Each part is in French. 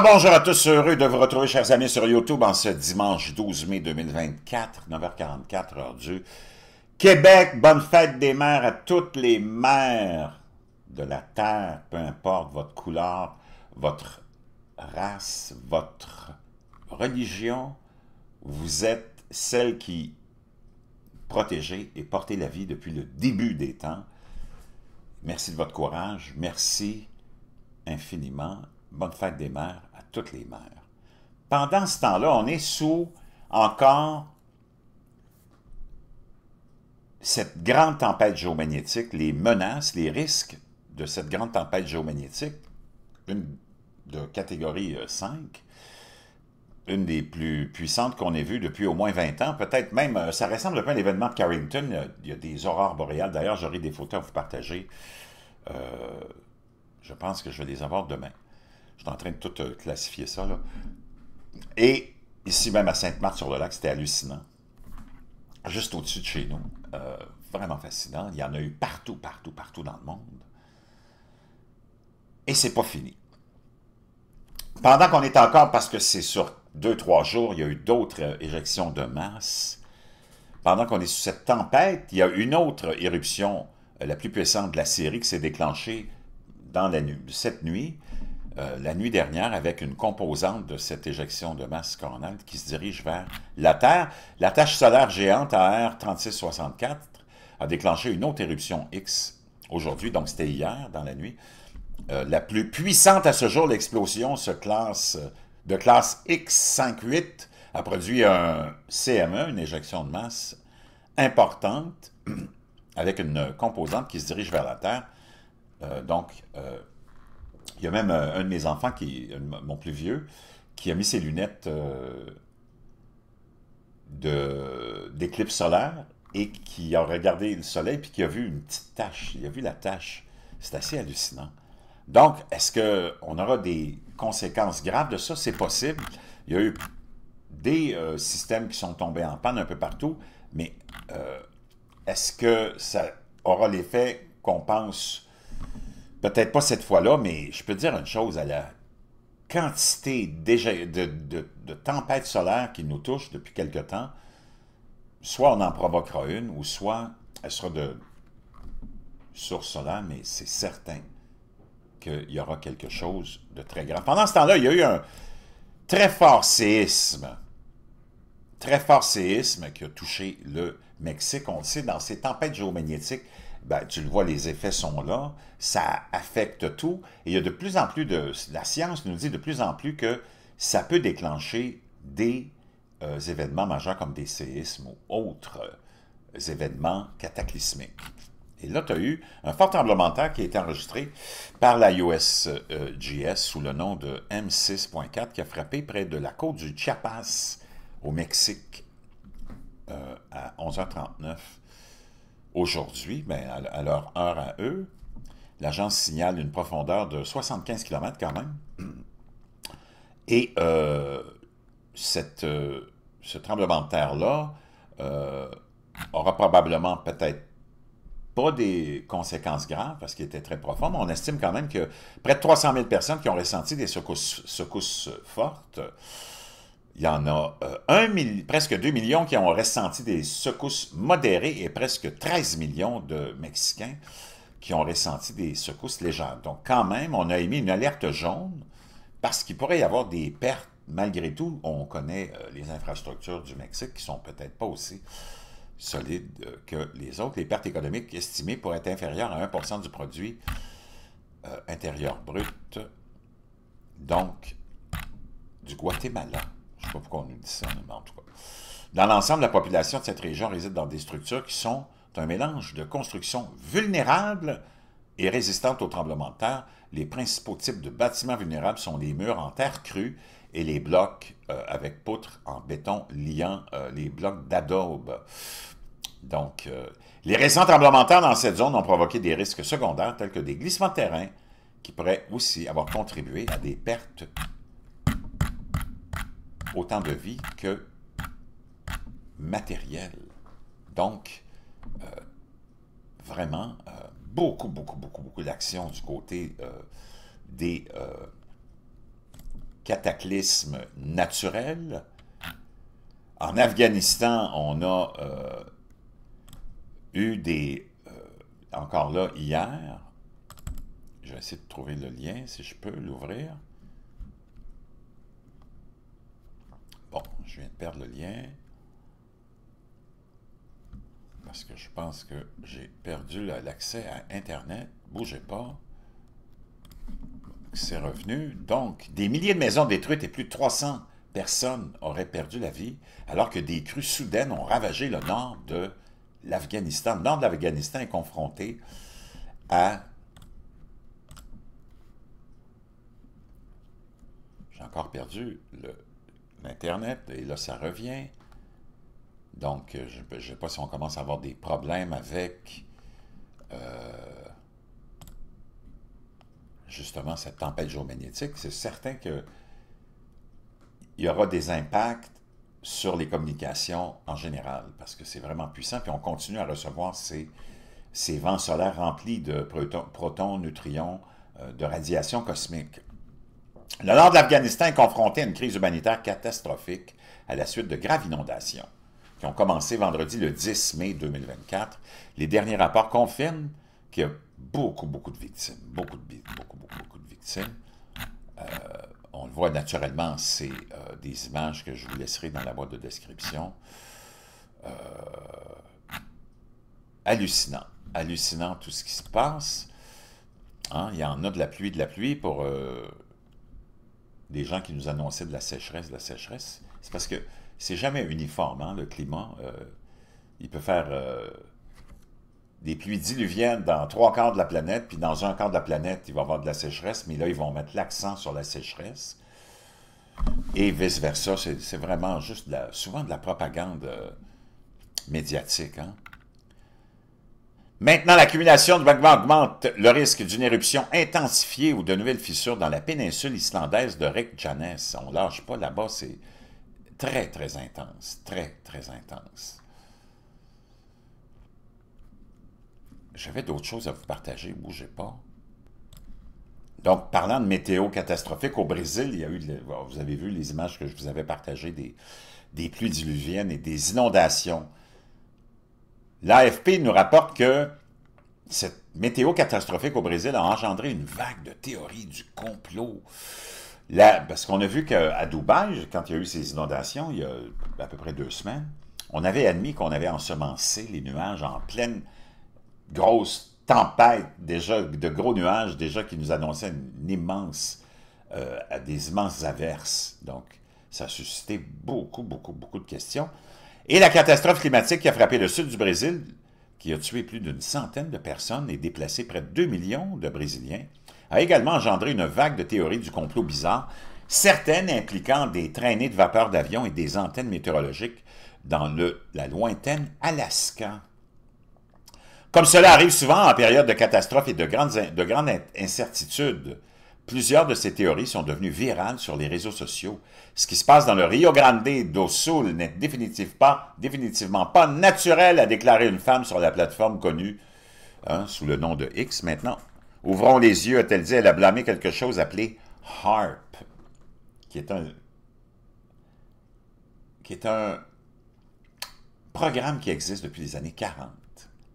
bonjour à tous, heureux de vous retrouver, chers amis, sur YouTube en ce dimanche 12 mai 2024, 9h44, heure du Québec. Bonne fête des mères à toutes les mères de la Terre, peu importe votre couleur, votre race, votre religion. Vous êtes celles qui protégez et portez la vie depuis le début des temps. Merci de votre courage, merci infiniment bonne fête des mères à toutes les mères. Pendant ce temps-là, on est sous encore cette grande tempête géomagnétique, les menaces, les risques de cette grande tempête géomagnétique, une de catégorie 5, euh, une des plus puissantes qu'on ait vues depuis au moins 20 ans. Peut-être même, euh, ça ressemble un peu à l'événement de Carrington. Euh, il y a des aurores boréales. D'ailleurs, j'aurai des photos à vous partager. je pense que je vais les avoir demain. Je suis en train de tout euh, classifier ça. Là. Et ici même à Sainte-Marthe-sur-le-Lac, c'était hallucinant. Juste au-dessus de chez nous. Euh, vraiment fascinant. Il y en a eu partout, partout, partout dans le monde. Et c'est pas fini. Pendant qu'on est encore, parce que c'est sur deux, trois jours, il y a eu d'autres euh, éjections de masse. Pendant qu'on est sous cette tempête, il y a une autre éruption la plus puissante de la série qui s'est déclenchée dans la cette nuit. Euh, la nuit dernière avec une composante de cette éjection de masse coronale qui se dirige vers la Terre. La tâche solaire géante AR3664 a déclenché une autre éruption X aujourd'hui, donc c'était hier dans la nuit. Euh, la plus puissante à ce jour, l'explosion euh, de classe X58 a produit un CME, une éjection de masse importante avec une composante qui se dirige vers la Terre. donc, il y a même euh, un de mes enfants, qui, mon plus vieux, qui a mis ses lunettes euh, d'éclipse solaire et qui a regardé le soleil puis qui a vu une petite tache. Il a vu la tache. C'est assez hallucinant. Donc, est-ce qu'on aura des conséquences graves de ça? C'est possible. Il y a eu des euh, systèmes qui sont tombés en panne un peu partout, mais est-ce que ça aura l'effet qu'on pense peut-être pas cette fois-là, mais je peux dire une chose, à la quantité de, de, tempêtes solaires qui nous touchent depuis quelque temps, soit on en provoquera une, ou soit elle sera de source solaire, mais c'est certain qu'il y aura quelque chose de très grand. Pendant ce temps-là, il y a eu un très fort séisme, très fort séisme qui a touché le Mexique. On le sait, dans ces tempêtes géomagnétiques, ben, tu le vois, les effets sont là, ça affecte tout. Et il y a de plus en plus de... La science nous dit de plus en plus que ça peut déclencher des euh, événements majeurs comme des séismes ou autres euh, événements cataclysmiques. Et là, tu as eu un fort tremblement de terre qui a été enregistré par la USGS sous le nom de M6.4 qui a frappé près de la côte du Chiapas au Mexique euh, à 11h39 Aujourd'hui, ben, à, leur heure à eux, l'agence signale une profondeur de 75 km quand même. Et euh, cette, euh, ce tremblement de terre-là euh, aura probablement peut-être pas des conséquences graves parce qu'il était très profond, mais on estime quand même que près de 300 000 personnes qui ont ressenti des secousses fortes il y en a euh, presque 2 millions qui ont ressenti des secousses modérées et presque 13 millions de Mexicains qui ont ressenti des secousses légères. Donc quand même, on a émis une alerte jaune parce qu'il pourrait y avoir des pertes. Malgré tout, on connaît euh, les infrastructures du Mexique qui sont peut-être pas aussi solides euh, que les autres. Les pertes économiques estimées pourraient être inférieures à 1 du produit intérieur brut. Donc, du Guatemala. Je ne sais pas pourquoi on nous dit ça, mais en tout cas. Dans l'ensemble, la population de cette région réside dans des structures qui sont un mélange de constructions vulnérables et résistantes aux tremblements de terre. Les principaux types de bâtiments vulnérables sont les murs en terre crue et les blocs euh, avec poutres en béton liant euh, les blocs d'adobe. Donc, euh, les récents tremblements de terre dans cette zone ont provoqué des risques secondaires tels que des glissements de terrain qui pourraient aussi avoir contribué à des pertes autant de vie que matériel. Donc, euh, vraiment, euh, beaucoup, beaucoup, beaucoup, beaucoup d'action du côté euh, des cataclysmes naturels. En Afghanistan, on a eu des... encore là, hier, je vais essayer de trouver le lien, si je peux l'ouvrir. Bon, je viens de perdre le lien. Parce que je pense que j'ai perdu l'accès à Internet. Bougez pas. C'est revenu. Donc, des milliers de maisons détruites et plus de 300 personnes auraient perdu la vie, alors que des crues soudaines ont ravagé le nord de l'Afghanistan. Le nord de l'Afghanistan est confronté à... J'ai encore perdu le l'Internet, et là, ça revient. Donc, euh, je ne sais pas si on commence à avoir des problèmes avec euh, justement cette tempête géomagnétique. C'est certain qu'il y aura des impacts sur les communications en général, parce que c'est vraiment puissant, puis on continue à recevoir ces, vents solaires remplis de protons, de neutrons, euh, de radiation cosmique. Le nord de l'Afghanistan est confronté à une crise humanitaire catastrophique à la suite de graves inondations qui ont commencé vendredi le 10 mai 2024. Les derniers rapports confirment qu'il y a beaucoup, beaucoup de victimes. Beaucoup, de, beaucoup, beaucoup, de victimes. Euh, on le voit naturellement, c'est euh, des images que je vous laisserai dans la boîte de description. Euh, hallucinant. Hallucinant tout ce qui se passe. Hein. il y en a de la pluie, de la pluie pour des gens qui nous annonçaient de la sécheresse, de la sécheresse. C'est parce que c'est jamais uniforme, hein, le climat. Euh, il peut faire euh, des pluies diluviennes dans trois quarts de la planète, puis dans un quart de la planète, il va y avoir de la sécheresse, mais là, ils vont mettre l'accent sur la sécheresse. Et vice-versa, c'est vraiment juste souvent de la propagande euh, médiatique. Hein? Maintenant, l'accumulation de magma augmente le risque d'une éruption intensifiée ou de nouvelles fissures dans la péninsule islandaise de Reykjanes. On ne lâche pas là-bas, c'est très, très intense. Très, très intense. J'avais d'autres choses à vous partager, bougez pas. Donc, parlant de météo catastrophique au Brésil, il y a eu, vous avez vu les images que je vous avais partagées des pluies diluviennes et des inondations L'AFP nous rapporte que cette météo catastrophique au Brésil a engendré une vague de théories du complot. parce qu'on a vu qu'à Dubaï, quand il y a eu ces inondations, il y a à peu près deux semaines, on avait admis qu'on avait ensemencé les nuages en pleine grosse tempête, déjà de gros nuages, déjà qui nous annonçaient euh, des immenses averses. Donc, ça a suscité beaucoup, beaucoup, beaucoup de questions. Et la catastrophe climatique qui a frappé le sud du Brésil, qui a tué plus d'une centaine de personnes et déplacé près de 2 millions de Brésiliens, a également engendré une vague de théories du complot bizarre, certaines impliquant des traînées de vapeur d'avion et des antennes météorologiques dans le, la lointaine Alaska. Comme cela arrive souvent en période de catastrophe et de grandes, de grandes incertitudes, Plusieurs de ces théories sont devenues virales sur les réseaux sociaux. Ce qui se passe dans le Rio Grande do Sul n'est définitivement pas naturel, a déclaré une femme sur la plateforme connue hein, sous le nom de X maintenant. Ouvrons les yeux, a-t-elle dit, elle a blâmé quelque chose appelé HARP, qui est un, qui est un programme qui existe depuis les années 40,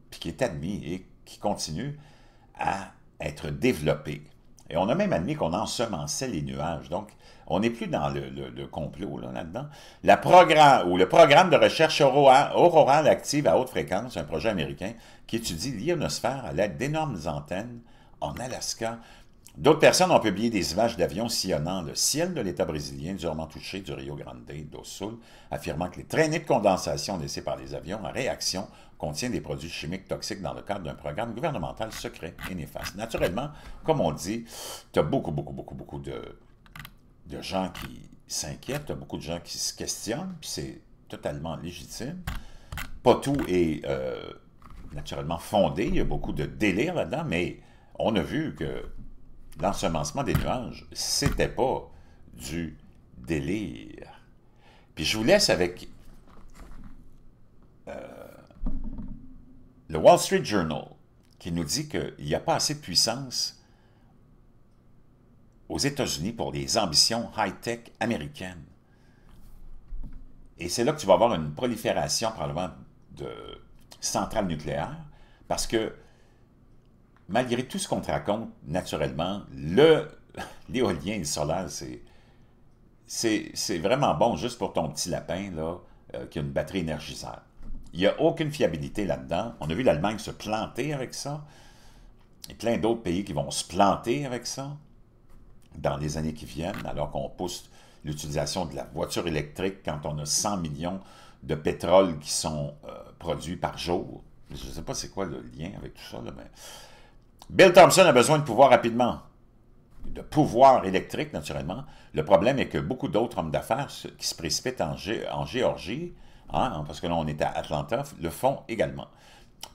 puis qui est admis et qui continue à être développé. Et on a même admis qu'on ensemençait les nuages. Donc, on n'est plus dans le, complot là-dedans. la le programme de recherche aurorale, active à haute fréquence, un projet américain qui étudie l'ionosphère à l'aide d'énormes antennes en Alaska. D'autres personnes ont publié des images d'avions sillonnant le ciel de l'État brésilien durement touché du Rio Grande do Sul, affirmant que les traînées de condensation laissées par les avions en réaction contient des produits chimiques toxiques dans le cadre d'un programme gouvernemental secret et néfaste. Naturellement, comme on dit, tu as beaucoup, beaucoup, beaucoup, beaucoup de, gens qui s'inquiètent, tu as beaucoup de gens qui se questionnent, puis c'est totalement légitime. Pas tout est euh, naturellement fondé, il y a beaucoup de délire là-dedans, mais on a vu que l'ensemencement des nuages, c'était pas du délire. Puis je vous laisse avec euh, le Wall Street Journal, qui nous dit qu'il n'y a pas assez de puissance aux États-Unis pour les ambitions high-tech américaines. Et c'est là que tu vas avoir une prolifération probablement de centrales nucléaires, parce que malgré tout ce qu'on te raconte, naturellement, l'éolien et le solaire, c'est vraiment bon juste pour ton petit lapin là, euh, qui a une batterie énergisable. Il n'y a aucune fiabilité là-dedans. On a vu l'Allemagne se planter avec ça. Et plein d'autres pays qui vont se planter avec ça dans les années qui viennent, alors qu'on pousse l'utilisation de la voiture électrique quand on a 100 millions de pétrole qui sont euh, produits par jour. Je ne sais pas c'est quoi le lien avec tout ça, mais... Bill Thompson a besoin de pouvoir rapidement, de pouvoir électrique, naturellement. Le problème est que beaucoup d'autres hommes d'affaires qui se précipitent en Géorgie ah, hein, parce que là, on est à Atlanta, le fond également.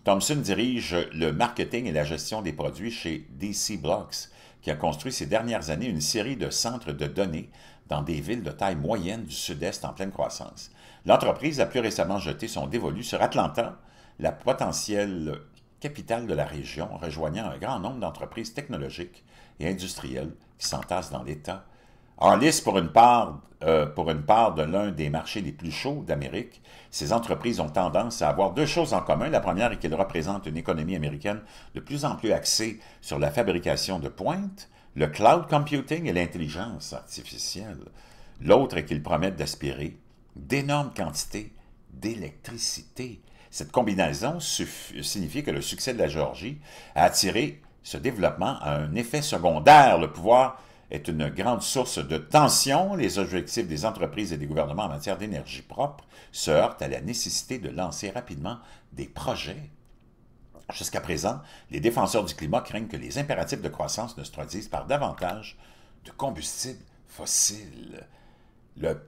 Thompson dirige le marketing et la gestion des produits chez DC Blocks, qui a construit ces dernières années une série de centres de données dans des villes de taille moyenne du sud-est en pleine croissance. L'entreprise a plus récemment jeté son dévolu sur Atlanta, la potentielle capitale de la région, rejoignant un grand nombre d'entreprises technologiques et industrielles qui s'entassent dans l'État en lice pour une part, euh, pour une part de l'un des marchés les plus chauds d'Amérique, ces entreprises ont tendance à avoir deux choses en commun. La première est qu'elles représentent une économie américaine de plus en plus axée sur la fabrication de pointe, le cloud computing et l'intelligence artificielle. L'autre est qu'ils promettent d'aspirer d'énormes quantités d'électricité. Cette combinaison signifie que le succès de la Géorgie a attiré ce développement à un effet secondaire, le pouvoir est une grande source de tension. Les objectifs des entreprises et des gouvernements en matière d'énergie propre se heurtent à la nécessité de lancer rapidement des projets Jusqu'à présent, les défenseurs du climat craignent que les impératifs de croissance ne se traduisent par davantage de combustibles fossiles. Le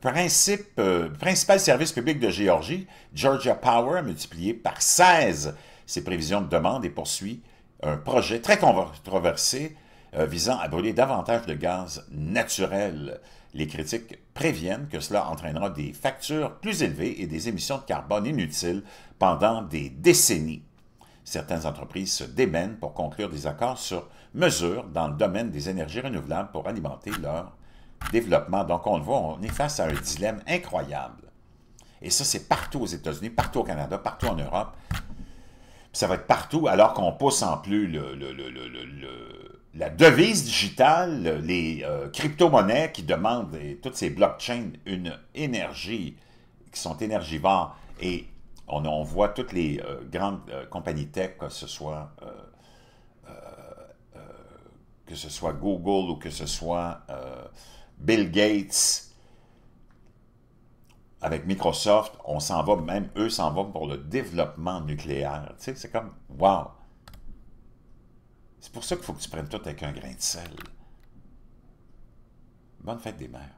euh, principal service public de Géorgie, Georgia Power, a multiplié par 16 ses prévisions de demande et poursuit un projet très controversé euh, visant à brûler davantage de gaz naturel. Les critiques préviennent que cela entraînera des factures plus élevées et des émissions de carbone inutiles pendant des décennies. Certaines entreprises se démènent pour conclure des accords sur mesure dans le domaine des énergies renouvelables pour alimenter leur développement. Donc, on le voit, on est face à un dilemme incroyable. Et ça, c'est partout aux États-Unis, partout au Canada, partout en Europe. ça va être partout, alors qu'on pousse en plus le la devise digitale, les euh, crypto-monnaies qui demandent toutes ces blockchains une énergie, qui sont énergivores, et on, voit toutes les euh, grandes euh, compagnies tech, que ce soit que ce soit Google ou que ce soit Bill Gates, avec Microsoft, on s'en va, même eux s'en vont pour le développement nucléaire. Tu sais, c'est comme, wow! pour ça qu'il faut que tu prennes tout avec un grain de sel. Bonne fête des mères.